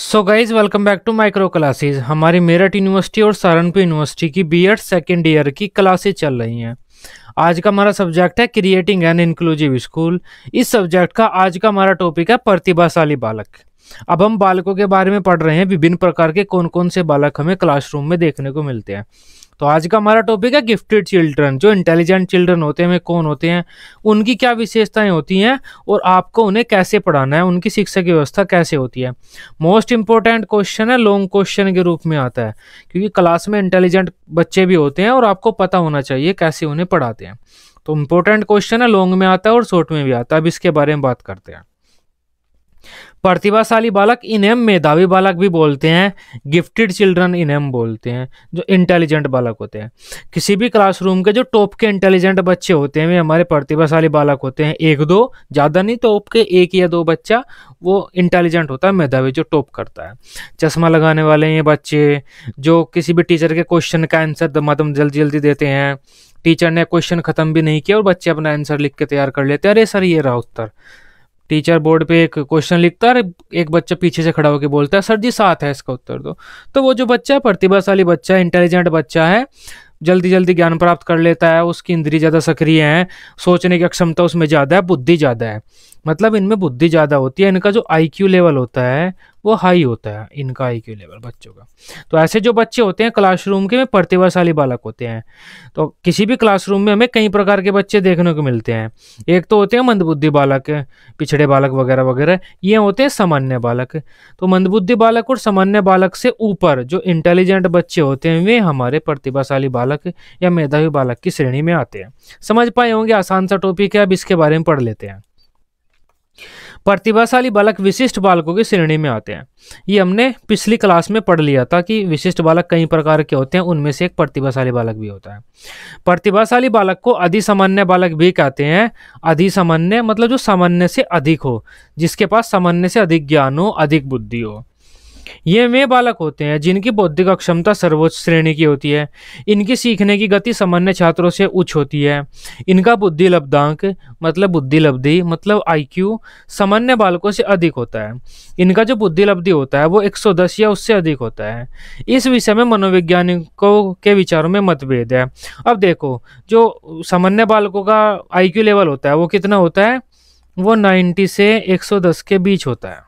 So guys welcome back to micro classes हमारी Meerut university और Saharanpur university की बी एड सेकेंड ईयर की classes चल रही हैं आज का हमारा सब्जेक्ट है क्रिएटिंग एन इंक्लूसिव स्कूल इस सब्जेक्ट का आज का हमारा टॉपिक है प्रतिभाशाली बालक अब हम बालकों के बारे में पढ़ रहे हैं विभिन्न प्रकार के कौन कौन से बालक हमें क्लासरूम में देखने को मिलते हैं तो आज का हमारा टॉपिक है गिफ्टेड चिल्ड्रन जो इंटेलिजेंट चिल्ड्रन होते हैं वे कौन होते हैं उनकी क्या विशेषताएं होती हैं और आपको उन्हें कैसे पढ़ाना है उनकी शिक्षा की व्यवस्था कैसे होती है मोस्ट इंपॉर्टेंट क्वेश्चन है लॉन्ग क्वेश्चन के रूप में आता है क्योंकि क्लास में इंटेलिजेंट बच्चे भी होते हैं और आपको पता होना चाहिए कैसे उन्हें पढ़ाते हैं तो इंपॉर्टेंट क्वेश्चन है लॉन्ग में आता है और शॉर्ट में भी आता है अब इसके बारे में बात करते हैं प्रतिभाशाली बालक इनेम मेधावी बालक भी बोलते हैं गिफ्टेड चिल्ड्रन इनेम बोलते हैं जो इंटेलिजेंट बालक होते हैं किसी भी क्लासरूम के जो टॉप के इंटेलिजेंट बच्चे होते हैं वे हमारे प्रतिभाशाली बालक होते हैं एक दो ज़्यादा नहीं टॉप के एक या दो बच्चा वो इंटेलिजेंट होता है मेधावी जो टॉप करता है चश्मा लगाने वाले ये बच्चे जो किसी भी टीचर के क्वेश्चन का आंसर दमादम तो जल्दी जल्दी देते हैं टीचर ने क्वेश्चन ख़त्म भी नहीं किया और बच्चे अपना आंसर लिख के तैयार कर लेते हैं अरे सर ये रहा उत्तर टीचर बोर्ड पे एक क्वेश्चन लिखता है एक बच्चा पीछे से खड़ा होकर बोलता है सर जी साथ है इसका उत्तर दो तो वो जो बच्चा है प्रतिभाशाली बच्चा है इंटेलिजेंट बच्चा है जल्दी जल्दी ज्ञान प्राप्त कर लेता है उसकी इंद्री ज़्यादा सक्रिय है सोचने की अक्षमता उसमें ज़्यादा है बुद्धि ज़्यादा है मतलब इनमें बुद्धि ज़्यादा होती है इनका जो आई लेवल होता है वो हाई होता है इनका आई क्यू लेवल बच्चों का तो ऐसे जो बच्चे होते हैं क्लासरूम के में प्रतिभाशाली बालक होते हैं तो किसी भी क्लासरूम में हमें कई प्रकार के बच्चे देखने को मिलते हैं एक तो होते हैं मंदबुद्धि बालक पिछड़े बालक वगैरह वगैरह ये होते हैं सामान्य बालक तो मंदबुद्धि बालक और सामान्य बालक से ऊपर जो इंटेलिजेंट बच्चे होते हैं वे हमारे प्रतिभाशाली बालक या मेधावी बालक की श्रेणी में आते हैं समझ पाए होंगे आसान सा टॉपिक है अब इसके बारे में पढ़ लेते हैं प्रतिभाशाली बालक विशिष्ट बालकों की श्रेणी में आते हैं ये हमने पिछली क्लास में पढ़ लिया था कि विशिष्ट बालक कई प्रकार के होते हैं उनमें से एक प्रतिभाशाली बालक भी होता है प्रतिभाशाली बालक को अधिसामान्य बालक भी कहते हैं अधिसामान्य मतलब जो सामान्य से अधिक हो जिसके पास सामान्य से अधिक ज्ञान हो अधिक बुद्धि हो ये वे बालक होते हैं जिनकी बौद्धिक अक्षमता सर्वोच्च श्रेणी की होती है इनकी सीखने की गति सामान्य छात्रों से उच्च होती है इनका बुद्धि लब्धांक मतलब बुद्धि लब्धि मतलब आईक्यू सामान्य बालकों से अधिक होता है इनका जो बुद्धि लब्धि होता है वो 110 या उससे अधिक होता है इस विषय में मनोवैज्ञानिकों के विचारों में मतभेद है अब देखो जो सामान्य बालकों का क्यू लेवल होता है वो कितना होता है वो नाइन्टी से दस के बीच होता है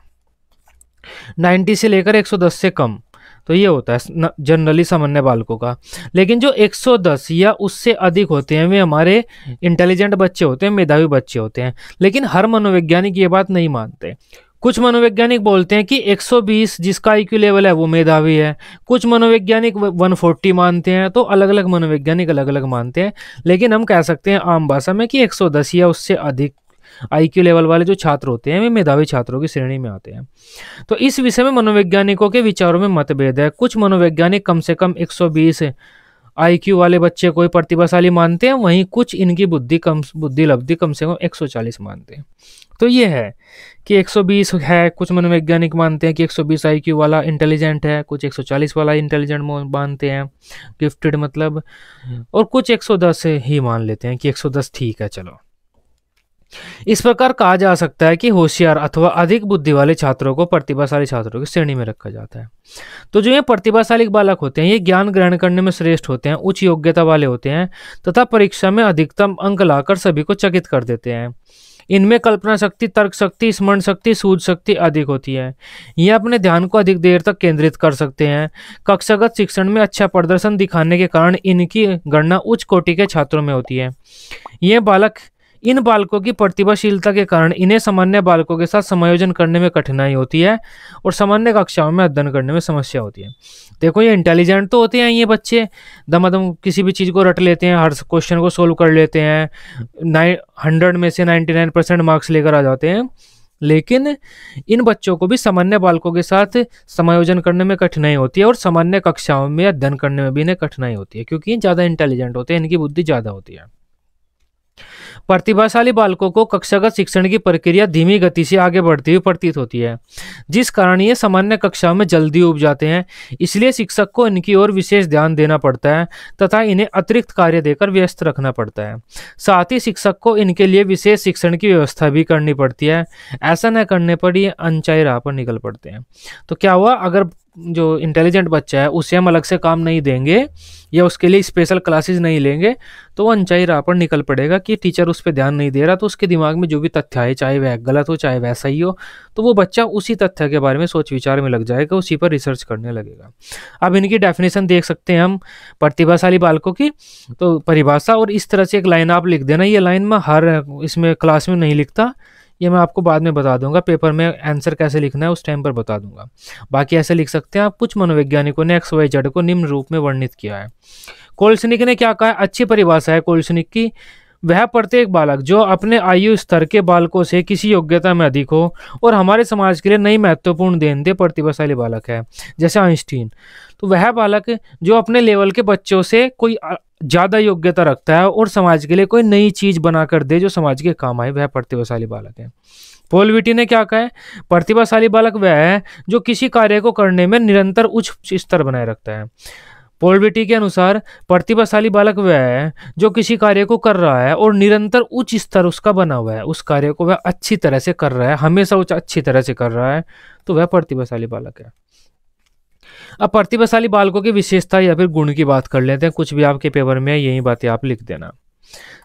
90 से लेकर 110 से कम तो ये होता है जनरली सामान्य बालकों का लेकिन जो 110 या उससे अधिक होते हैं वे हमारे इंटेलिजेंट बच्चे होते हैं मेधावी बच्चे होते हैं लेकिन हर मनोवैज्ञानिक ये बात नहीं मानते कुछ मनोवैज्ञानिक बोलते हैं कि 120 जिसका आई लेवल है वो मेधावी है कुछ मनोवैज्ञानिक 140 मानते हैं तो अलग अलग मनोवैज्ञानिक अलग अलग मानते हैं लेकिन हम कह सकते हैं आम भाषा में कि 110 या उससे अधिक आईक्यू लेवल वाले जो छात्र होते हैं वे मेधावी छात्रों की श्रेणी में आते हैं तो इस विषय में मनोवैज्ञानिकों के विचारों में मतभेद है कुछ मनोवैज्ञानिक कम से कम एक आईक्यू वाले बच्चे को प्रतिभाशाली मानते हैं वहीं कुछ इनकी बुद्धि कम बुद्धि लब्धि कम से कम 140 मानते हैं तो ये है कि 120 है कुछ मनोवैज्ञानिक मानते हैं कि 120 आईक्यू वाला इंटेलिजेंट है कुछ 140 वाला इंटेलिजेंट मानते हैं गिफ्टेड मतलब हम्म। और कुछ 110 ही मान लेते हैं कि 110 ठीक है चलो इस प्रकार कहा जा सकता है कि होशियार अथवा अधिक बुद्धि वाले छात्रों को प्रतिभाशाली छात्रों की श्रेणी में रखा जाता है तो जो ये प्रतिभाशाली बालक होते हैं ये ज्ञान ग्रहण करने में श्रेष्ठ होते हैं उच्च योग्यता वाले होते हैं तथा परीक्षा में अधिकतम अंक लाकर सभी को चकित कर देते हैं इनमें कल्पना शक्ति तर्क शक्ति स्मरण शक्ति सूझ शक्ति अधिक होती है ये अपने ध्यान को अधिक देर तक केंद्रित कर सकते हैं कक्षागत शिक्षण में अच्छा प्रदर्शन दिखाने के कारण इनकी गणना उच्च कोटि के छात्रों में होती है ये बालक इन बालकों की प्रतिभाशीलता के कारण इन्हें सामान्य बालकों के साथ समायोजन करने में कठिनाई होती है और सामान्य कक्षाओं में अध्ययन करने में समस्या होती है देखो ये इंटेलिजेंट तो होते हैं ये बच्चे दमादम किसी भी चीज़ को रट लेते हैं हर क्वेश्चन को सोल्व कर लेते हैं नाइन हंड्रेड में से नाइन्टी नाइन परसेंट मार्क्स लेकर आ जाते हैं लेकिन इन बच्चों को भी सामान्य बालकों के साथ समायोजन करने में कठिनाई होती है और सामान्य कक्षाओं में अध्ययन करने में भी इन्हें कठिनाई होती है क्योंकि ज़्यादा इंटेलिजेंट होते हैं इनकी बुद्धि ज़्यादा होती है प्रतिभाशाली बालकों को कक्षागत शिक्षण की प्रक्रिया धीमी गति से आगे बढ़ती हुई प्रतीत होती है जिस कारण ये सामान्य कक्षा में जल्दी उब जाते हैं इसलिए शिक्षक को इनकी ओर विशेष ध्यान देना पड़ता है तथा इन्हें अतिरिक्त कार्य देकर व्यस्त रखना पड़ता है साथ ही शिक्षक को इनके लिए विशेष शिक्षण की व्यवस्था भी करनी पड़ती है ऐसा न करने पर ये अनचाई राह पर निकल पड़ते हैं तो क्या हुआ अगर जो इंटेलिजेंट बच्चा है उसे हम अलग से काम नहीं देंगे या उसके लिए स्पेशल क्लासेस नहीं लेंगे तो वो अनचाही राह पर निकल पड़ेगा कि टीचर उस पर ध्यान नहीं दे रहा तो उसके दिमाग में जो भी तथ्य है चाहे वह गलत हो चाहे वह सही हो तो वो बच्चा उसी तथ्य के बारे में सोच विचार में लग जाएगा उसी पर रिसर्च करने लगेगा अब इनकी डेफिनेशन देख सकते हैं हम प्रतिभाशाली बालकों की तो परिभाषा और इस तरह से एक लाइन आप लिख देना ये लाइन मैं हर इसमें क्लास में नहीं लिखता ये मैं आपको बाद में बता दूंगा पेपर में आंसर कैसे लिखना है उस टाइम पर बता दूंगा बाकी ऐसे लिख सकते हैं आप कुछ मनोवैज्ञानिकों ने एक्स वाई जड को निम्न रूप में वर्णित किया है कोल्सनिक ने क्या कहा अच्छी परिभाषा है कोल्सनिक की वह प्रत्येक बालक जो अपने आयु स्तर के बालकों से किसी योग्यता में अधिक हो और हमारे समाज के लिए नई महत्वपूर्ण देन दे प्रतिभाशाली बालक है जैसे आइंस्टीन तो वह बालक जो अपने लेवल के बच्चों से कोई ज़्यादा योग्यता रखता है और समाज के लिए कोई नई चीज़ बनाकर दे जो समाज के काम आए वह प्रतिभाशाली बालक है पोलविटी ने क्या कहा है प्रतिभाशाली बालक वह है जो किसी कार्य को करने में निरंतर उच्च स्तर बनाए रखता है पोलबिटी के अनुसार प्रतिभाशाली बालक वह है जो किसी कार्य को कर रहा है और निरंतर उच्च स्तर उसका बना हुआ है उस कार्य को वह अच्छी तरह से कर रहा है हमेशा उच्च अच्छी तरह से कर रहा है तो वह प्रतिभाशाली बालक है अब प्रतिभाशाली बालकों की विशेषता या फिर गुण की बात कर लेते हैं कुछ भी आपके पेपर में यही बातें आप लिख देना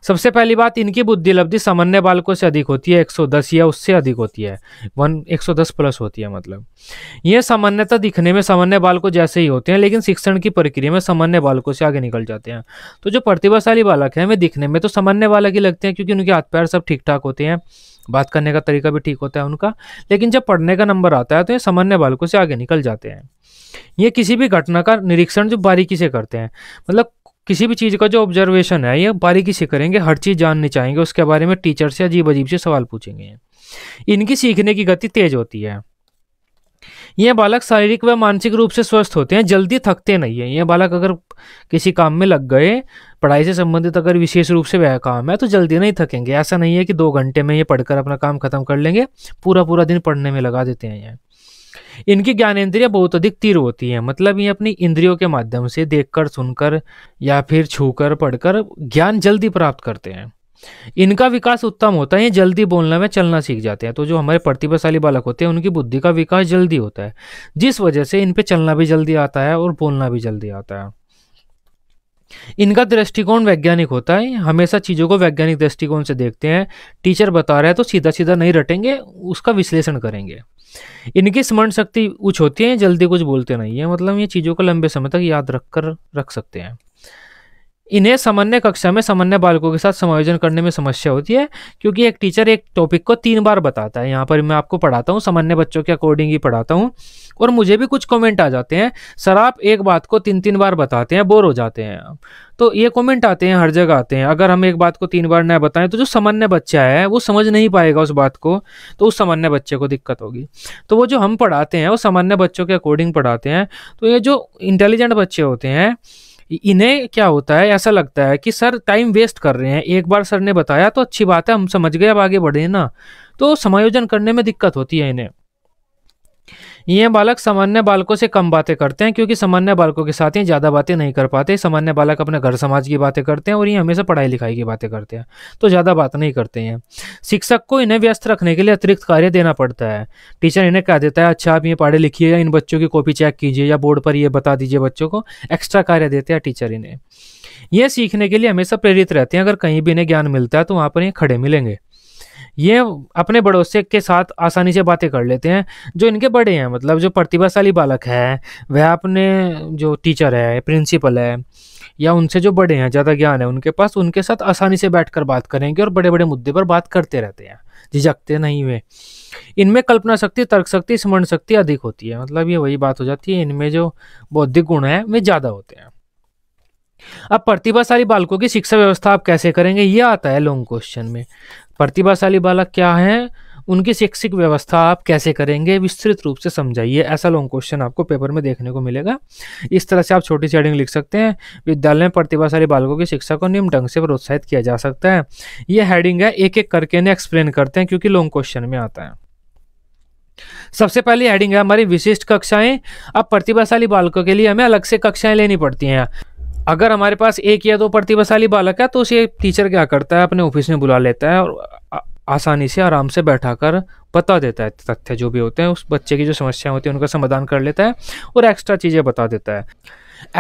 सबसे पहली बात इनकी बुद्धि लब्धि सामान्य बालकों से अधिक होती है 110 या उससे अधिक होती है वन 110 प्लस होती है मतलब ये सामान्यतः दिखने में सामान्य बालकों जैसे ही होते हैं लेकिन शिक्षण की प्रक्रिया में सामान्य बालकों से आगे निकल जाते हैं तो जो प्रतिभाशाली बालक हैं वे दिखने में तो सामान्य बालक ही लगते हैं क्योंकि उनके हाथ पैर सब ठीक ठाक होते हैं बात करने का तरीका भी ठीक होता है उनका लेकिन जब पढ़ने का नंबर आता है तो ये सामान्य बालकों से आगे निकल जाते हैं ये किसी भी घटना का निरीक्षण जो बारीकी से करते हैं मतलब किसी भी चीज़ का जो ऑब्जर्वेशन है ये बारीकी से करेंगे हर चीज़ जाननी चाहेंगे उसके बारे में टीचर से अजीब अजीब से सवाल पूछेंगे इनकी सीखने की गति तेज होती है ये बालक शारीरिक व मानसिक रूप से स्वस्थ होते हैं जल्दी थकते नहीं है ये बालक अगर किसी काम में लग गए पढ़ाई से संबंधित अगर विशेष रूप से वह काम है तो जल्दी नहीं थकेंगे ऐसा नहीं है कि दो घंटे में ये पढ़कर अपना काम खत्म कर लेंगे पूरा पूरा दिन पढ़ने में लगा देते हैं ये इनकी ज्ञानेन्द्रियाँ बहुत अधिक तीर होती हैं मतलब ये अपनी इंद्रियों के माध्यम से देखकर सुनकर या फिर छूकर पढ़कर ज्ञान जल्दी प्राप्त करते हैं इनका विकास उत्तम होता है जल्दी बोलने में चलना सीख जाते हैं तो जो हमारे प्रतिभाशाली बालक होते हैं उनकी बुद्धि का विकास जल्दी होता है जिस वजह से इन पे चलना भी जल्दी आता है और बोलना भी जल्दी आता है इनका दृष्टिकोण वैज्ञानिक होता है हमेशा चीज़ों को वैज्ञानिक दृष्टिकोण से देखते हैं टीचर बता रहे हैं तो सीधा सीधा नहीं रटेंगे उसका विश्लेषण करेंगे इनकी स्मरण शक्ति उच्च होती है जल्दी कुछ बोलते नहीं है मतलब ये चीज़ों को लंबे समय तक याद रख कर रख सकते हैं इन्हें सामान्य कक्षा में सामान्य बालकों के साथ समायोजन करने में समस्या होती है क्योंकि एक टीचर एक टॉपिक को तीन बार बताता है यहाँ पर मैं आपको पढ़ाता हूँ सामान्य बच्चों के अकॉर्डिंग ही पढ़ाता हूँ और मुझे भी कुछ कमेंट आ जाते हैं सर आप एक बात को तीन तीन बार बताते हैं बोर हो जाते हैं तो ये कॉमेंट आते हैं हर जगह आते हैं अगर हम एक बात को तीन बार न बताएं तो जो सामान्य बच्चा है वो समझ नहीं पाएगा उस बात को तो उस सामान्य बच्चे को दिक्कत होगी तो वो जो हम पढ़ाते हैं वो सामान्य बच्चों के अकॉर्डिंग पढ़ाते हैं तो ये जो इंटेलिजेंट बच्चे होते हैं इन्हें क्या होता है ऐसा लगता है कि सर टाइम वेस्ट कर रहे हैं एक बार सर ने बताया तो अच्छी बात है हम समझ गए अब आगे बढ़े ना तो समायोजन करने में दिक्कत होती है इन्हें ये बालक सामान्य बालकों से कम बातें करते हैं क्योंकि सामान्य बालकों के साथ ये ज़्यादा बातें नहीं कर पाते सामान्य बालक अपने घर समाज की बातें करते हैं और ये हमेशा पढ़ाई लिखाई की बातें करते हैं तो ज़्यादा बात नहीं करते हैं शिक्षक को इन्हें व्यस्त रखने के लिए अतिरिक्त कार्य देना पड़ता है टीचर इन्हें कह देता है अच्छा आप ये पढ़े लिखिए या इन बच्चों की कॉपी चेक कीजिए या बोर्ड पर यह बता दीजिए बच्चों को एक्स्ट्रा कार्य देते हैं टीचर इन्हें यह सीखने के लिए हमेशा प्रेरित रहते हैं अगर कहीं भी इन्हें ज्ञान मिलता है तो वहाँ पर ये खड़े मिलेंगे ये अपने बड़ों से के साथ आसानी से बातें कर लेते हैं जो इनके बड़े हैं मतलब जो प्रतिभाशाली बालक है वह अपने जो टीचर है प्रिंसिपल है या उनसे जो बड़े हैं ज़्यादा ज्ञान है उनके पास उनके साथ आसानी से बैठकर बात करेंगे और बड़े बड़े मुद्दे पर बात करते रहते हैं झिझकते नहीं हुए इनमें कल्पना शक्ति तर्क शक्ति स्मरण शक्ति अधिक होती है मतलब ये वही बात हो जाती है इनमें जो बौद्धिक गुण है वे ज़्यादा होते हैं अब प्रतिभाशाली बालकों की शिक्षा व्यवस्था आप कैसे करेंगे ये आता है लॉन्ग क्वेश्चन में प्रतिभाशाली बालक क्या है उनकी शैक्षिक व्यवस्था आप कैसे करेंगे विस्तृत रूप से समझाइए ऐसा लॉन्ग क्वेश्चन आपको पेपर में देखने को मिलेगा इस तरह से आप छोटी सी हेडिंग लिख सकते हैं विद्यालय में प्रतिभाशाली बालकों की शिक्षा को निम्न ढंग से प्रोत्साहित किया जा सकता है यह हेडिंग है एक एक करके इन्हें एक्सप्लेन करते हैं क्योंकि लॉन्ग क्वेश्चन में आता है सबसे पहली हेडिंग है हमारी विशिष्ट कक्षाएं अब प्रतिभाशाली बालकों के लिए हमें अलग से कक्षाएं लेनी पड़ती हैं अगर हमारे पास एक या दो प्रतिभाशाली बालक है तो उसे टीचर क्या करता है अपने ऑफिस में बुला लेता है और आसानी से आराम से बैठा कर बता देता है तथ्य जो भी होते हैं उस बच्चे की जो समस्याएं होती हैं उनका समाधान कर लेता है और एक्स्ट्रा चीज़ें बता देता है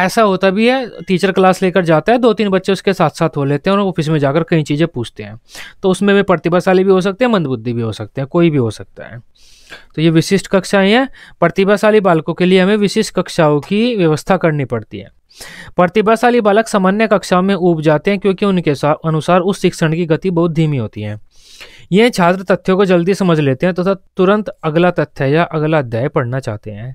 ऐसा होता भी है टीचर क्लास लेकर जाता है दो तीन बच्चे उसके साथ साथ हो लेते हैं और ऑफिस में जाकर कई चीज़ें पूछते हैं तो उसमें वे प्रतिभाशाली भी हो सकते हैं मंदबुद्धि भी हो सकते हैं कोई भी हो सकता है तो ये विशिष्ट कक्षाएं हैं प्रतिभाशाली बालकों के लिए हमें विशिष्ट कक्षाओं की व्यवस्था करनी पड़ती है प्रतिभाशाली बालक सामान्य कक्षा में उब जाते हैं क्योंकि उनके अनुसार उस शिक्षण की गति बहुत धीमी होती है ये छात्र तथ्यों को जल्दी समझ लेते हैं तथा तो तुरंत अगला तथ्य या अगला अध्याय पढ़ना चाहते हैं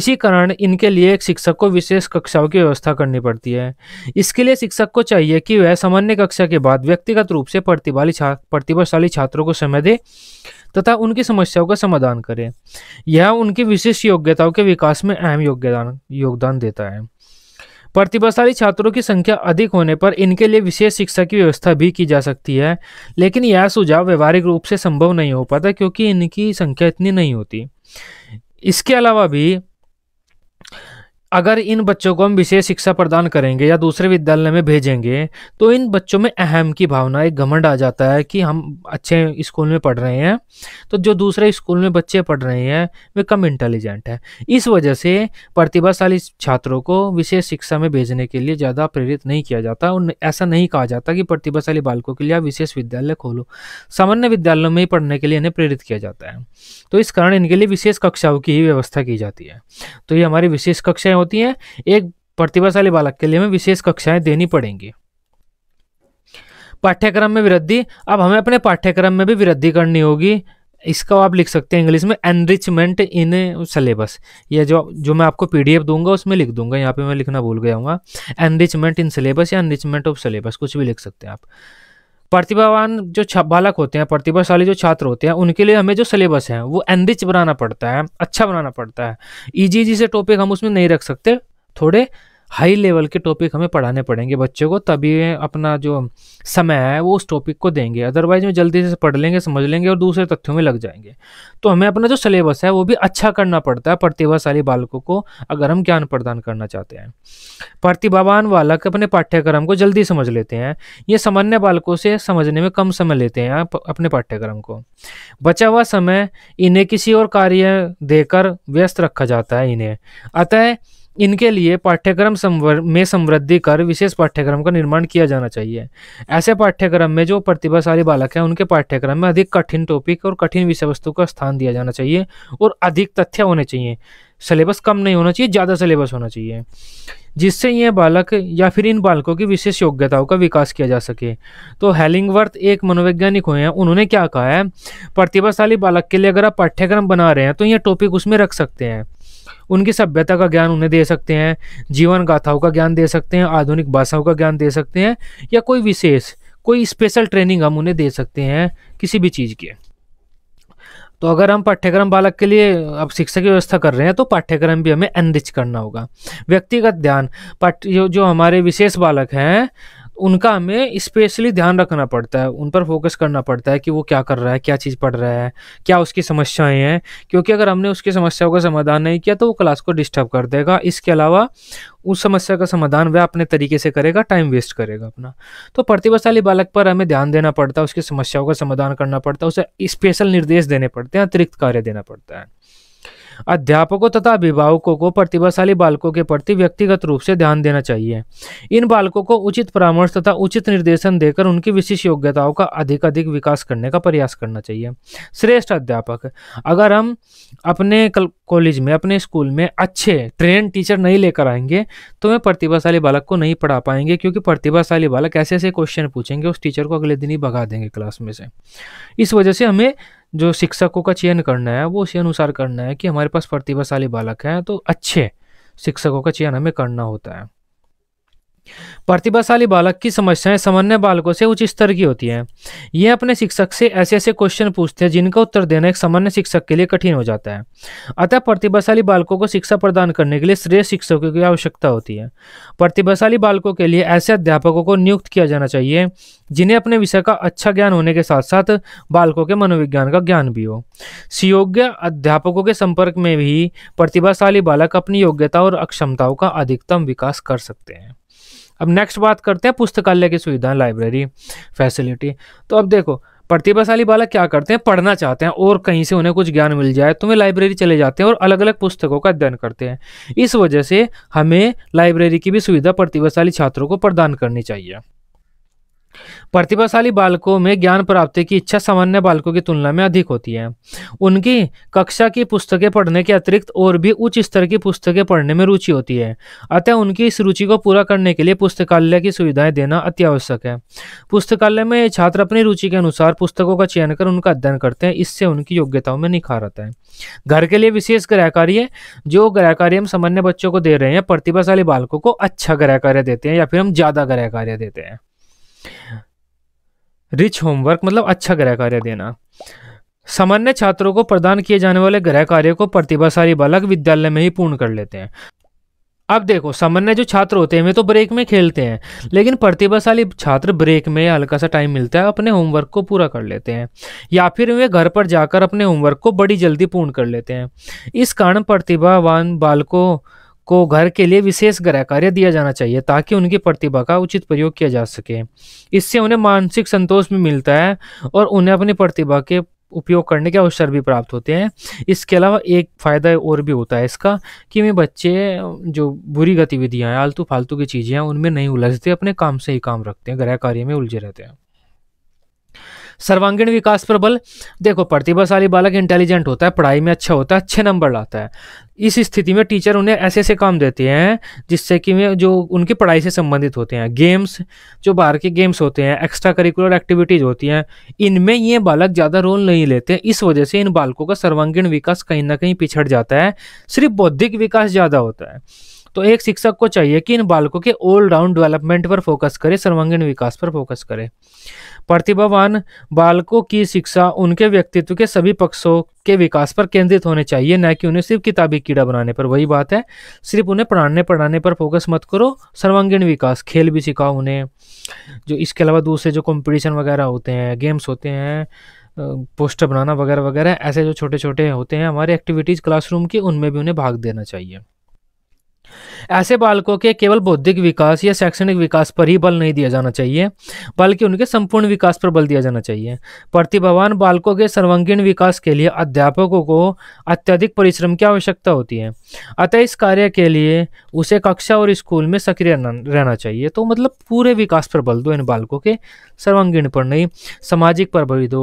इसी कारण इनके लिए एक शिक्षक को विशेष कक्षाओं की व्यवस्था करनी पड़ती है इसके लिए शिक्षक को चाहिए कि वह सामान्य कक्षा के बाद व्यक्तिगत रूप से प्रतिभाली छा प्रतिभाशाली छात्रों को समय दे तथा उनकी समस्याओं का समाधान करें यह उनकी विशेष योग्यताओं के विकास में अहम योगदान योगदान देता है प्रतिभाशाली छात्रों की संख्या अधिक होने पर इनके लिए विशेष शिक्षा की व्यवस्था भी की जा सकती है लेकिन यह सुझाव व्यवहारिक रूप से संभव नहीं हो पाता क्योंकि इनकी संख्या इतनी नहीं होती इसके अलावा भी अगर इन बच्चों को हम विशेष शिक्षा प्रदान करेंगे या दूसरे विद्यालय में भेजेंगे तो इन बच्चों में अहम की भावना एक घमंड आ जाता है कि हम अच्छे स्कूल में पढ़ रहे हैं तो जो दूसरे स्कूल में बच्चे पढ़ रहे हैं वे कम इंटेलिजेंट हैं इस वजह से प्रतिभाशाली छात्रों को विशेष शिक्षा में भेजने के लिए ज़्यादा प्रेरित नहीं किया जाता और ऐसा नहीं कहा जाता कि प्रतिभाशाली बालकों के लिए आप विशेष विद्यालय खोलो सामान्य विद्यालयों में ही पढ़ने के लिए इन्हें प्रेरित किया जाता है तो इस कारण इनके लिए विशेष कक्षाओं की ही व्यवस्था की जाती है तो ये हमारी विशेष कक्षाएँ होती हैं एक प्रतिभाशाली बालक के लिए हमें विशेष कक्षाएं देनी पड़ेंगी पाठ्यक्रम में वृद्धि अब हमें अपने पाठ्यक्रम में भी वृद्धि करनी होगी इसका आप लिख सकते हैं इंग्लिश में एनरिचमेंट इन सिलेबस ये जो जो मैं आपको पीडीएफ दूंगा उसमें लिख दूंगा यहाँ पे मैं लिखना भूल गया हूँ एनरिचमेंट इन सिलेबस या एनरिचमेंट ऑफ सिलेबस कुछ भी लिख सकते हैं आप प्रतिभावान जो बालक होते हैं प्रतिभाशाली जो छात्र होते हैं उनके लिए हमें जो सिलेबस है वो एनरिच बनाना पड़ता है अच्छा बनाना पड़ता है ईजी e ईजी से टॉपिक हम उसमें नहीं रख सकते थोड़े हाई लेवल के टॉपिक हमें पढ़ाने पड़ेंगे बच्चों को तभी अपना जो समय है वो उस टॉपिक को देंगे अदरवाइज में जल्दी से पढ़ लेंगे समझ लेंगे और दूसरे तथ्यों में लग जाएंगे तो हमें अपना जो सिलेबस है वो भी अच्छा करना पड़ता है प्रतिभाशाली बालकों को अगर हम ज्ञान प्रदान करना चाहते हैं प्रतिभावान बालक अपने पाठ्यक्रम को जल्दी समझ लेते हैं ये सामान्य बालकों से समझने में कम समय लेते हैं अपने पाठ्यक्रम को बचा हुआ समय इन्हें किसी और कार्य देकर व्यस्त रखा जाता है इन्हें अतः इनके लिए पाठ्यक्रम संवर, में समृद्धि कर विशेष पाठ्यक्रम का निर्माण किया जाना चाहिए ऐसे पाठ्यक्रम में जो प्रतिभाशाली बालक हैं उनके पाठ्यक्रम में अधिक कठिन टॉपिक और कठिन विषय वस्तु का स्थान दिया जाना चाहिए और अधिक तथ्य होने चाहिए सिलेबस कम नहीं होना चाहिए ज़्यादा सिलेबस होना चाहिए जिससे ये बालक या फिर इन बालकों की विशेष योग्यताओं का विकास किया जा सके तो हेलिंगवर्थ एक मनोवैज्ञानिक हुए हैं उन्होंने क्या कहा है प्रतिभाशाली बालक के लिए अगर आप पाठ्यक्रम बना रहे हैं तो ये टॉपिक उसमें रख सकते हैं उनकी सभ्यता का ज्ञान उन्हें दे सकते हैं जीवन गाथाओं का ज्ञान दे सकते हैं आधुनिक भाषाओं का ज्ञान दे सकते हैं या कोई विशेष कोई स्पेशल ट्रेनिंग हम उन्हें दे सकते हैं किसी भी चीज़ की तो अगर हम पाठ्यक्रम बालक के लिए अब शिक्षा की व्यवस्था कर रहे हैं तो पाठ्यक्रम भी हमें एनरिच करना होगा व्यक्तिगत ध्यान पाठ्य जो हमारे विशेष बालक हैं उनका हमें स्पेशली ध्यान रखना पड़ता है उन पर फोकस करना पड़ता है कि वो क्या कर रहा है क्या चीज़ पढ़ रहा है क्या उसकी समस्याएं हैं क्योंकि अगर हमने उसकी समस्याओं का समाधान नहीं किया तो वो क्लास को डिस्टर्ब कर देगा इसके अलावा उस समस्या का समाधान वह अपने तरीके से करेगा टाइम वेस्ट करेगा अपना तो प्रतिभाशाली बालक पर हमें ध्यान देना पड़ता है उसकी समस्याओं का समाधान करना पड़ता है उसे स्पेशल निर्देश देने पड़ते हैं अतिरिक्त कार्य देना पड़ता है अध्यापकों तथा अभिभावकों को प्रतिभाशाली बालकों के प्रति व्यक्तिगत रूप से ध्यान देना चाहिए इन बालकों को उचित परामर्श तथा उचित निर्देशन देकर उनकी विशिष्ट योग्यताओं का अधिक अधिक विकास करने का प्रयास करना चाहिए श्रेष्ठ अध्यापक अगर हम अपने कॉलेज में अपने स्कूल में अच्छे ट्रेन टीचर नहीं लेकर आएंगे तो वे प्रतिभाशाली बालक को नहीं पढ़ा पाएंगे क्योंकि प्रतिभाशाली बालक ऐसे ऐसे क्वेश्चन पूछेंगे उस टीचर को अगले दिन ही भगा देंगे क्लास में से इस वजह से हमें जो शिक्षकों का चयन करना है वो उसी अनुसार करना है कि हमारे पास प्रतिभाशाली बालक हैं तो अच्छे शिक्षकों का चयन हमें करना होता है प्रतिभाशाली बालक की समस्याएं सामान्य बालकों से उच्च स्तर की होती हैं यह अपने शिक्षक से ऐसे ऐसे क्वेश्चन पूछते हैं जिनका उत्तर देना एक सामान्य शिक्षक के लिए कठिन हो जाता है अतः प्रतिभाशाली बालकों को शिक्षा प्रदान करने के लिए श्रेय शिक्षकों की आवश्यकता होती है प्रतिभाशाली बालकों के लिए ऐसे अध्यापकों को नियुक्त किया जाना चाहिए जिन्हें अपने विषय का अच्छा ज्ञान होने के साथ साथ बालकों के मनोविज्ञान का ज्ञान भी हो सुयोग्य अध्यापकों के संपर्क में भी प्रतिभाशाली बालक अपनी योग्यता और अक्षमताओं का अधिकतम विकास कर सकते हैं अब नेक्स्ट बात करते हैं पुस्तकालय की सुविधा लाइब्रेरी फैसिलिटी तो अब देखो प्रतिभाशाली बालक क्या करते हैं पढ़ना चाहते हैं और कहीं से उन्हें कुछ ज्ञान मिल जाए तो वे लाइब्रेरी चले जाते हैं और अलग अलग पुस्तकों का अध्ययन करते हैं इस वजह से हमें लाइब्रेरी की भी सुविधा प्रतिभाशाली छात्रों को प्रदान करनी चाहिए प्रतिभाशाली बालकों में ज्ञान प्राप्ति की इच्छा सामान्य बालकों की तुलना में अधिक होती है उनकी कक्षा की पुस्तकें पढ़ने के अतिरिक्त और भी उच्च स्तर की पुस्तकें पढ़ने में रुचि होती है अतः उनकी इस रुचि को पूरा करने के लिए पुस्तकालय की सुविधाएं देना अत्यावश्यक है पुस्तकालय में छात्र अपनी रुचि के अनुसार पुस्तकों का चयन कर उनका अध्ययन करते हैं इससे उनकी योग्यताओं में निखार आता है घर के लिए विशेष ग्रह कार्य जो ग्रह कार्य हम सामान्य बच्चों को दे रहे हैं प्रतिभाशाली बालकों को अच्छा ग्रह कार्य देते हैं या फिर हम ज्यादा ग्रह कार्य देते हैं रिच होमवर्क मतलब अच्छा गृह कार्य देना सामान्य छात्रों को प्रदान किए जाने वाले गृह कार्य को प्रतिभाशाली बालक विद्यालय में ही पूर्ण कर लेते हैं अब देखो सामान्य जो छात्र होते हैं वे तो ब्रेक में खेलते हैं लेकिन प्रतिभाशाली छात्र ब्रेक में हल्का सा टाइम मिलता है अपने होमवर्क को पूरा कर लेते हैं या फिर वे घर पर जाकर अपने होमवर्क को बड़ी जल्दी पूर्ण कर लेते हैं इस कारण प्रतिभावान बालकों को घर के लिए विशेष ग्रह कार्य दिया जाना चाहिए ताकि उनकी प्रतिभा का उचित प्रयोग किया जा सके इससे उन्हें मानसिक संतोष भी मिलता है और उन्हें अपनी प्रतिभा के उपयोग करने के अवसर भी प्राप्त होते हैं इसके अलावा एक फ़ायदा और भी होता है इसका कि वे बच्चे जो बुरी गतिविधियाँ आलतू फालतू की चीज़ें हैं उनमें नहीं उलझते अपने काम से ही काम रखते हैं गृह कार्य में उलझे रहते हैं सर्वांगीण विकास पर बल देखो प्रतिभाशाली बालक इंटेलिजेंट होता है पढ़ाई में अच्छा होता है अच्छे नंबर लाता है इस स्थिति में टीचर उन्हें ऐसे ऐसे काम देते हैं जिससे कि वे जो उनकी पढ़ाई से संबंधित होते हैं गेम्स जो बाहर के गेम्स होते हैं एक्स्ट्रा करिकुलर एक्टिविटीज़ होती हैं इनमें ये बालक ज़्यादा रोल नहीं लेते इस वजह से इन बालकों का सर्वांगीण विकास कहीं ना कहीं पिछड़ जाता है सिर्फ बौद्धिक विकास ज़्यादा होता है तो एक शिक्षक को चाहिए कि इन बालकों के ऑलराउंड डेवलपमेंट पर फोकस करे सर्वांगीण विकास पर फोकस करे प्रतिभावान बालकों की शिक्षा उनके व्यक्तित्व के सभी पक्षों के विकास पर केंद्रित होने चाहिए न कि उन्हें सिर्फ किताबी कीड़ा बनाने पर वही बात है सिर्फ उन्हें पढ़ाने पढ़ाने पर फोकस मत करो सर्वांगीण विकास खेल भी सिखाओ उन्हें जो इसके अलावा दूसरे जो कॉम्पिटिशन वगैरह होते हैं गेम्स होते हैं पोस्टर बनाना वगैरह वगैरह ऐसे जो छोटे छोटे होते हैं हमारे एक्टिविटीज़ क्लासरूम की उनमें भी उन्हें भाग देना चाहिए ऐसे बालकों के केवल बौद्धिक विकास या शैक्षणिक विकास पर ही बल नहीं दिया जाना चाहिए बल्कि उनके संपूर्ण विकास पर बल दिया जाना चाहिए प्रतिभावान बालकों के सर्वांगीण विकास के लिए अध्यापकों को अत्यधिक परिश्रम की आवश्यकता होती है अतः इस कार्य के लिए उसे कक्षा और स्कूल में सक्रिय रहना चाहिए तो मतलब पूरे विकास पर बल दो इन बालकों के सर्वांगीण पर नहीं सामाजिक पर भी दो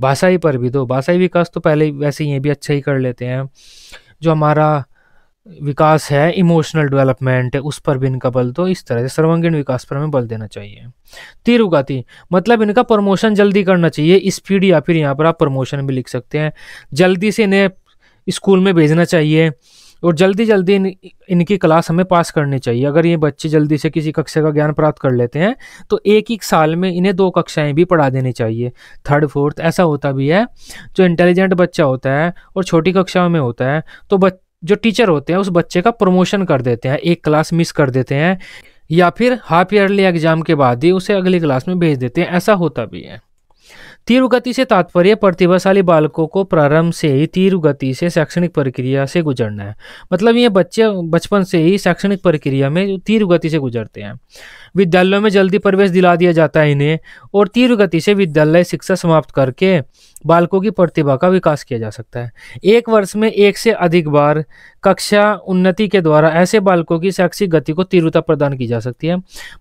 भाषाई पर भी दो भाषाई विकास तो पहले वैसे ही भी अच्छा ही कर लेते हैं जो हमारा विकास है इमोशनल डेवलपमेंट है उस पर भी इनका बल तो इस तरह से सर्वांगीण विकास पर हमें बल देना चाहिए तीर उगाती मतलब इनका प्रमोशन जल्दी करना चाहिए स्पीड या फिर यहाँ पर आप प्रमोशन भी लिख सकते हैं जल्दी से इन्हें स्कूल में भेजना चाहिए और जल्दी जल्दी इन, इनकी क्लास हमें पास करनी चाहिए अगर ये बच्चे जल्दी से किसी कक्षा का ज्ञान प्राप्त कर लेते हैं तो एक एक साल में इन्हें दो कक्षाएं भी पढ़ा देनी चाहिए थर्ड फोर्थ ऐसा होता भी है जो इंटेलिजेंट बच्चा होता है और छोटी कक्षाओं में होता है तो बच जो टीचर होते हैं उस बच्चे का प्रमोशन कर देते हैं एक क्लास मिस कर देते हैं या फिर हाफ ईयरली एग्जाम के बाद ही उसे अगली क्लास में भेज देते हैं ऐसा होता भी है तीव्र गति से तात्पर्य प्रतिभाशाली बालकों को प्रारंभ से ही तीव्र गति से शैक्षणिक प्रक्रिया से गुजरना है मतलब ये बच्चे बचपन से ही शैक्षणिक प्रक्रिया में तीव्र गति से गुजरते हैं विद्यालयों में जल्दी प्रवेश दिला दिया जाता है इन्हें और तीव्र गति से विद्यालय शिक्षा समाप्त करके बालकों की प्रतिभा का विकास किया जा सकता है एक वर्ष में एक से अधिक बार कक्षा उन्नति के द्वारा ऐसे बालकों की शैक्षिक गति को तीव्रता प्रदान की जा सकती है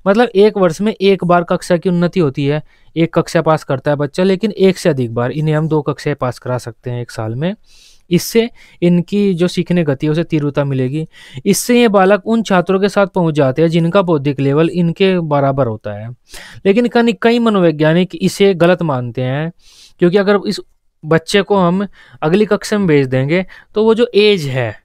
मतलब एक वर्ष में एक बार कक्षा की उन्नति होती है एक कक्षा पास करता है बच्चा लेकिन एक से अधिक बार इन्हें हम दो कक्षाएँ पास करा सकते हैं एक साल में इससे इनकी जो सीखने गति है उसे तीव्रता मिलेगी इससे ये बालक उन छात्रों के साथ पहुंच जाते हैं जिनका बौद्धिक लेवल इनके बराबर होता है लेकिन कहीं कई मनोवैज्ञानिक इसे गलत मानते हैं क्योंकि अगर इस बच्चे को हम अगली कक्षा में भेज देंगे तो वो जो एज है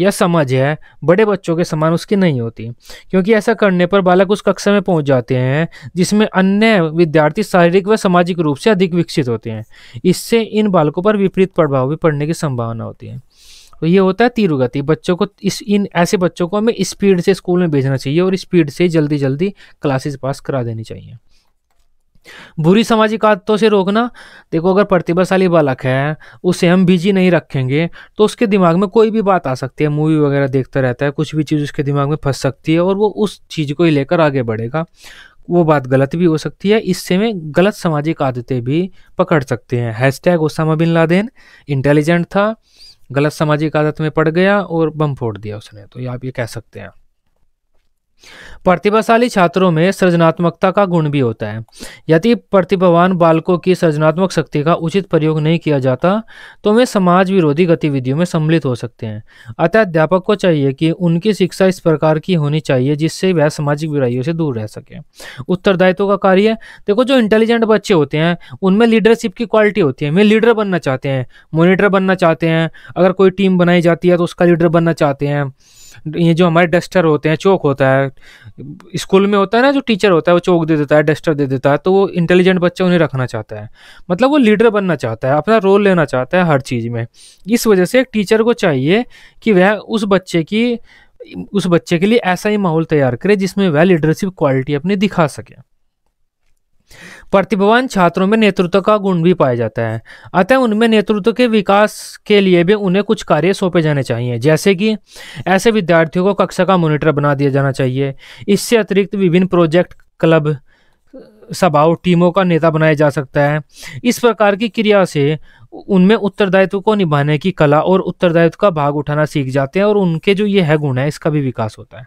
या समझ है बड़े बच्चों के समान उसकी नहीं होती क्योंकि ऐसा करने पर बालक उस कक्षा में पहुंच जाते हैं जिसमें अन्य विद्यार्थी शारीरिक व सामाजिक रूप से अधिक विकसित होते हैं इससे इन बालकों पर विपरीत प्रभाव भी पड़ने की संभावना होती है तो ये होता है तीरुगति बच्चों को इस इन ऐसे बच्चों को हमें स्पीड से स्कूल में भेजना चाहिए और स्पीड से जल्दी जल्दी क्लासेस पास करा देनी चाहिए बुरी सामाजिक आदतों से रोकना देखो अगर प्रतिभाशाली बालक है उसे हम बिजी नहीं रखेंगे तो उसके दिमाग में कोई भी बात आ सकती है मूवी वगैरह देखता रहता है कुछ भी चीज़ उसके दिमाग में फंस सकती है और वो उस चीज़ को ही लेकर आगे बढ़ेगा वो बात गलत भी हो सकती है इससे में गलत सामाजिक आदतें भी पकड़ सकते हैं hashtag Osama bin Laden intelligent था गलत सामाजिक आदत में पड़ गया और बम फोड़ दिया उसने तो आप ये कह सकते हैं प्रतिभाशाली छात्रों में सृजनात्मकता का गुण भी होता है यदि प्रतिभावान बालकों की सृजनात्मक शक्ति का उचित प्रयोग नहीं किया जाता तो वे समाज विरोधी गतिविधियों में सम्मिलित हो सकते हैं अतः अध्यापक को चाहिए कि उनकी शिक्षा इस प्रकार की होनी चाहिए जिससे वह सामाजिक बुराइयों से दूर रह सके उत्तरदायित्व का कार्य देखो जो इंटेलिजेंट बच्चे होते हैं उनमें लीडरशिप की क्वालिटी होती है वे लीडर बनना चाहते हैं मोनिटर बनना चाहते हैं अगर कोई टीम बनाई जाती है तो उसका लीडर बनना चाहते हैं ये जो हमारे डस्टर होते हैं चौक होता है स्कूल में होता है ना जो टीचर होता है वो चौक दे देता है डस्टर दे देता है तो वो इंटेलिजेंट बच्चा उन्हें रखना चाहता है मतलब वो लीडर बनना चाहता है अपना रोल लेना चाहता है हर चीज़ में इस वजह से एक टीचर को चाहिए कि वह उस बच्चे की उस बच्चे के लिए ऐसा ही माहौल तैयार करे जिसमें वह लीडरशिप क्वालिटी अपनी दिखा सके प्रतिभावान छात्रों में नेतृत्व का गुण भी पाया जाता है अतः उनमें नेतृत्व के विकास के लिए भी उन्हें कुछ कार्य सौंपे जाने चाहिए जैसे कि ऐसे विद्यार्थियों को कक्षा का मोनिटर बना दिया जाना चाहिए इससे अतिरिक्त विभिन्न प्रोजेक्ट क्लब सभाओं टीमों का नेता बनाया जा सकता है इस प्रकार की क्रिया से उनमें उत्तरदायित्व को निभाने की कला और उत्तरदायित्व का भाग उठाना सीख जाते हैं और उनके जो ये है गुण है इसका भी विकास होता है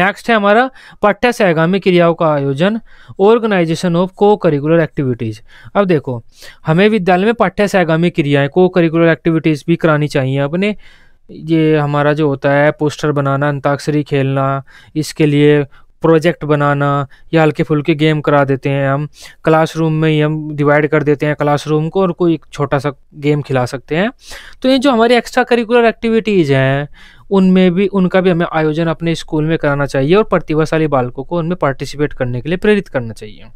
नेक्स्ट है हमारा पाठ्य सहगामी क्रियाओं का आयोजन organisation of co curricular activities अब देखो हमें विद्यालय में पाठ्य सहगामी क्रियाएं को करिकुलर एक्टिविटीज़ भी करानी चाहिए अपने ये हमारा जो होता है पोस्टर बनाना अंताक्षरी खेलना इसके लिए प्रोजेक्ट बनाना या हल्के फुल्के गेम करा देते हैं हम क्लासरूम में ही हम डिवाइड कर देते हैं क्लासरूम को और कोई छोटा सा गेम खिला सकते हैं तो ये जो हमारी एक्स्ट्रा करिकुलर एक्टिविटीज़ हैं उनमें भी उनका भी हमें आयोजन अपने स्कूल में कराना चाहिए और प्रतिभाशाली बालकों को उनमें पार्टिसिपेट करने के लिए प्रेरित करना चाहिए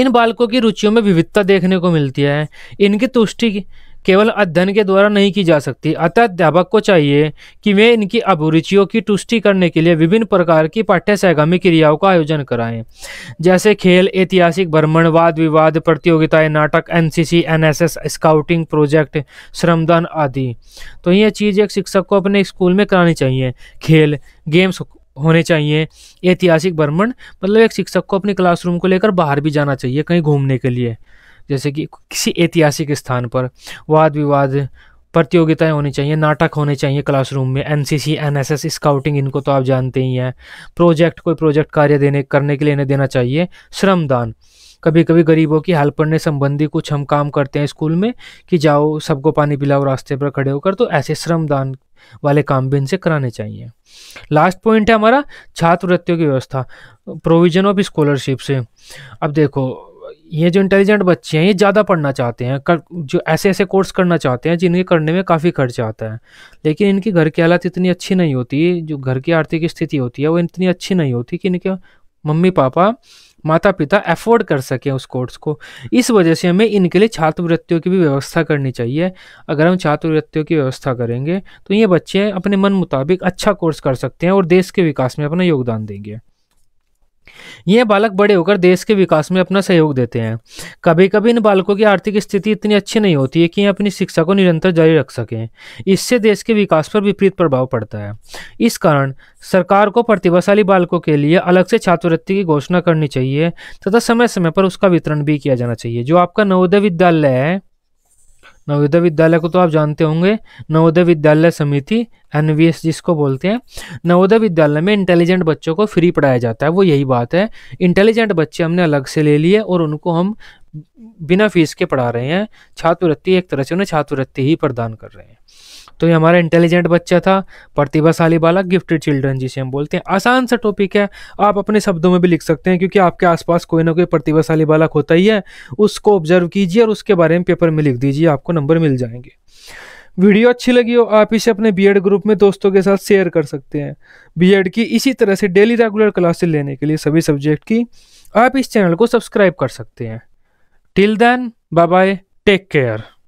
इन बालकों की रुचियों में विविधता देखने को मिलती है इनकी तुष्टि केवल अध्ययन के द्वारा नहीं की जा सकती अतः अध्यापक को चाहिए कि वे इनकी अभिरुचियों की तुष्टि करने के लिए विभिन्न प्रकार की पाठ्य सहगामी क्रियाओं का आयोजन कराएं जैसे खेल ऐतिहासिक भ्रमण वाद विवाद प्रतियोगिताएं नाटक एनसीसी एनएसएस स्काउटिंग प्रोजेक्ट श्रमदान आदि तो ये चीज़ एक शिक्षक को अपने स्कूल में करानी चाहिए खेल गेम्स होने चाहिए ऐतिहासिक भ्रमण मतलब एक शिक्षक को अपने क्लासरूम को लेकर बाहर भी जाना चाहिए कहीं घूमने के लिए जैसे कि किसी ऐतिहासिक स्थान पर वाद विवाद प्रतियोगिताएं होनी चाहिए नाटक होने चाहिए क्लासरूम में N C C N S S scouting इनको तो आप जानते ही हैं प्रोजेक्ट कोई प्रोजेक्ट कार्य देने करने के लिए इन्हें देना चाहिए श्रमदान कभी कभी गरीबों की हेल्प करने संबंधी कुछ हम काम करते हैं स्कूल में कि जाओ सबको पानी पिलाओ रास्ते पर खड़े होकर तो ऐसे श्रमदान वाले काम भी इनसे कराने चाहिए लास्ट पॉइंट है हमारा छात्रवृत्तियों की व्यवस्था प्रोविजन ऑफ स्कॉलरशिप से अब देखो ये जो इंटेलिजेंट बच्चे हैं ये ज़्यादा पढ़ना चाहते हैं कर, जो ऐसे ऐसे कोर्स करना चाहते हैं जिनके करने में काफ़ी खर्च आता है लेकिन इनकी घर की हालत इतनी अच्छी नहीं होती जो घर की आर्थिक स्थिति होती है वो इतनी अच्छी नहीं होती कि इनके मम्मी पापा माता पिता एफोर्ड कर सकें उस कोर्स को इस वजह से हमें इनके लिए छात्रवृत्तियों की भी व्यवस्था करनी चाहिए अगर हम छात्रवृत्तियों की व्यवस्था करेंगे तो ये बच्चे अपने मन मुताबिक अच्छा कोर्स कर सकते हैं और देश के विकास में अपना योगदान देंगे ये बालक बड़े होकर देश के विकास में अपना सहयोग देते हैं कभी कभी इन बालकों की आर्थिक स्थिति इतनी अच्छी नहीं होती है कि ये अपनी शिक्षा को निरंतर जारी रख सकें इससे देश के विकास पर विपरीत प्रभाव पड़ता है इस कारण सरकार को प्रतिभाशाली बालकों के लिए अलग से छात्रवृत्ति की घोषणा करनी चाहिए तथा समय समय पर उसका वितरण भी किया जाना चाहिए जो आपका नवोदय विद्यालय है नवोदय विद्यालय को तो आप जानते होंगे नवोदय विद्यालय समिति एन जिसको बोलते हैं नवोदय विद्यालय में इंटेलिजेंट बच्चों को फ्री पढ़ाया जाता है वो यही बात है इंटेलिजेंट बच्चे हमने अलग से ले लिए और उनको हम बिना फीस के पढ़ा रहे हैं छात्रवृत्ति एक तरह से उन्हें छात्रवृत्ति ही प्रदान कर रहे हैं तो ये हमारा इंटेलिजेंट बच्चा था प्रतिभाशाली बालक गिफ्टेड चिल्ड्रन जिसे हम बोलते हैं आसान सा टॉपिक है आप अपने शब्दों में भी लिख सकते हैं क्योंकि आपके आसपास कोई ना कोई प्रतिभाशाली बालक होता ही है उसको ऑब्जर्व कीजिए और उसके बारे में पेपर में लिख दीजिए आपको नंबर मिल जाएंगे वीडियो अच्छी लगी हो आप इसे अपने बीएड ग्रुप में दोस्तों के साथ शेयर कर सकते हैं बीएड की इसी तरह से डेली रेगुलर क्लासेस लेने के लिए सभी सब्जेक्ट की आप इस चैनल को सब्सक्राइब कर सकते हैं till then bye bye take care